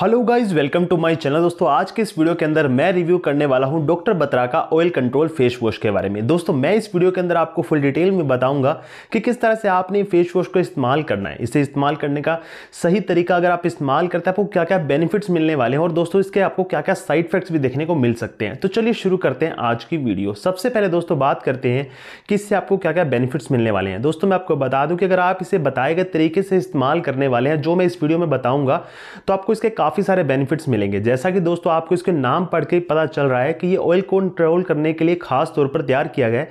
hello guys welcome to my channel दोस्तों आज के इस वीडियो के अंदर मैं रिव्यू करने वाला हूं डॉक्टर बत्रा का ऑयल कंट्रोल फेस वॉश के बारे में दोस्तों मैं इस वीडियो के अंदर आपको फुल डिटेल में बताऊंगा कि किस तरह से आपने फेस वॉश को इस्तेमाल करना है इसे इस्तेमाल करने का सही तरीका अगर आप इस्तेमाल करते हैं आपको क्या क्या बेनिफिट्स मिलने वाले हैं और दोस्तों इसके आपको क्या क्या साइड इफेक्ट्स भी देखने को मिल सकते हैं तो चलिए शुरू करते हैं आज की वीडियो सबसे पहले दोस्तों बात करते हैं कि इससे आपको क्या क्या बेनिफिट्स मिलने वाले हैं दोस्तों मैं आपको बता दूँ कि अगर आप इसे बताए गए तरीके से इस्तेमाल करने वाले हैं जो मैं इस वीडियो में बताऊँगा तो आपको इसके काफ़ी सारे बेनिफिट्स मिलेंगे जैसा कि दोस्तों आपको इसके नाम पढ़ के पता चल रहा है कि ये ऑयल कंट्रोल करने के लिए खास तौर पर तैयार किया गया है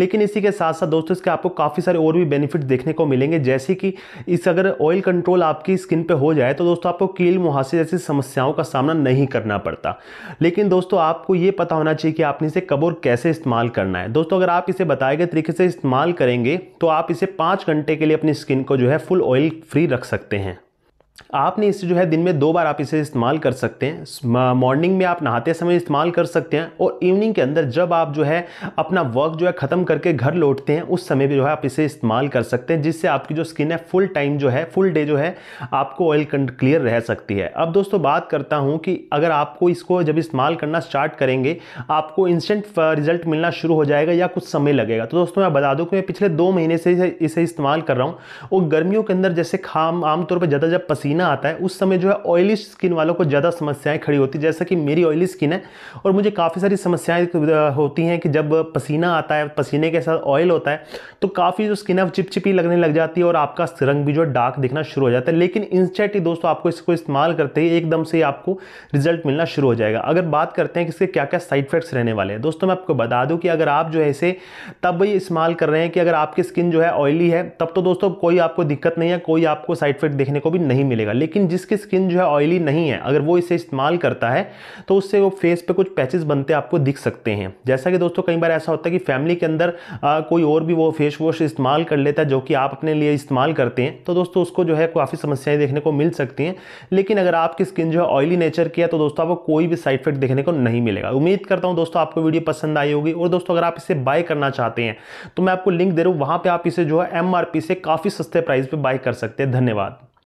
लेकिन इसी के साथ साथ दोस्तों इसके आपको काफ़ी सारे और भी बेनिफिट्स देखने को मिलेंगे जैसे कि इस अगर ऑयल कंट्रोल आपकी स्किन पे हो जाए तो दोस्तों आपको कील मुहासे जैसी समस्याओं का सामना नहीं करना पड़ता लेकिन दोस्तों आपको ये पता होना चाहिए कि आपने इसे कब और कैसे इस्तेमाल करना है दोस्तों अगर आप इसे बताए गए तरीके से इस्तेमाल करेंगे तो आप इसे पाँच घंटे के लिए अपनी स्किन को जो है फुल ऑयल फ्री रख सकते हैं आपने इसे जो है दिन में दो बार आप इसे इस्तेमाल कर सकते हैं मॉर्निंग में आप नहाते समय इस्तेमाल कर सकते हैं और इवनिंग के अंदर जब आप जो है अपना वर्क जो है ख़त्म करके घर लौटते हैं उस समय भी जो है आप इसे इस्तेमाल कर सकते हैं जिससे आपकी जो स्किन है फुल टाइम जो है फुल डे जो है आपको ऑयल क्लियर रह सकती है अब दोस्तों बात करता हूँ कि अगर आपको इसको जब इस्तेमाल करना स्टार्ट करेंगे आपको इंस्टेंट रिजल्ट uh, मिलना शुरू हो जाएगा या कुछ समय लगेगा तो दोस्तों मैं बता दूँ कि मैं पिछले दो महीने से इसे इस्तेमाल कर रहा हूँ और गर्मियों के अंदर जैसे खाम आमतौर पर ज़्यादा जब पसीना आता है उस समय जो है ऑयली स्किन वालों को ज़्यादा समस्याएं खड़ी होती है जैसा कि मेरी ऑयली स्किन है और मुझे काफ़ी सारी समस्याएं होती हैं कि जब पसीना आता है पसीने के साथ ऑयल होता है तो काफ़ी जो स्किन है चिपचिपी लगने लग जाती है और आपका रंग भी जो है डार्क दिखना शुरू हो जाता है लेकिन इंस्टेंट ही दोस्तों आपको इसको इस्तेमाल करते ही एकदम से आपको रिजल्ट मिलना शुरू हो जाएगा अगर बात करते हैं कि इसके क्या क्या साइड इफेक्ट्स रहने वाले हैं दोस्तों मैं आपको बता दूँ कि अगर आप जो है इसे तब भी इस्तेमाल कर रहे हैं कि अगर आपकी स्किन जो है ऑयली है तब तो दोस्तों कोई आपको दिक्कत नहीं है कोई आपको साइड इफेक्ट देखने को भी नहीं मिलेगा लेकिन जिसकी स्किन जो है ऑयली नहीं है अगर वो इसे इस्तेमाल करता है तो उससे वो फेस पे कुछ पैचेस बनते आपको दिख सकते हैं जैसा कि दोस्तों कई बार ऐसा होता है कि फैमिली के अंदर आ, कोई और भी वो फेस वॉश इस्तेमाल कर लेता है जो कि आप अपने लिए इस्तेमाल करते हैं तो दोस्तों उसको जो है काफ़ी समस्याएं देखने को मिल सकती हैं लेकिन अगर आपकी स्किन जो है ऑयली नेचर की है तो दोस्तों आपको कोई भी साइड इफेक्ट देखने को नहीं मिलेगा उम्मीद करता हूँ दोस्तों आपको वीडियो पसंद आई होगी और दोस्तों अगर आप इसे बाय करना चाहते हैं तो मैं आपको लिंक दे रहा हूँ वहाँ पर आप इसे जो है एम से काफ़ी सस्ते प्राइस पर बाय कर सकते हैं धन्यवाद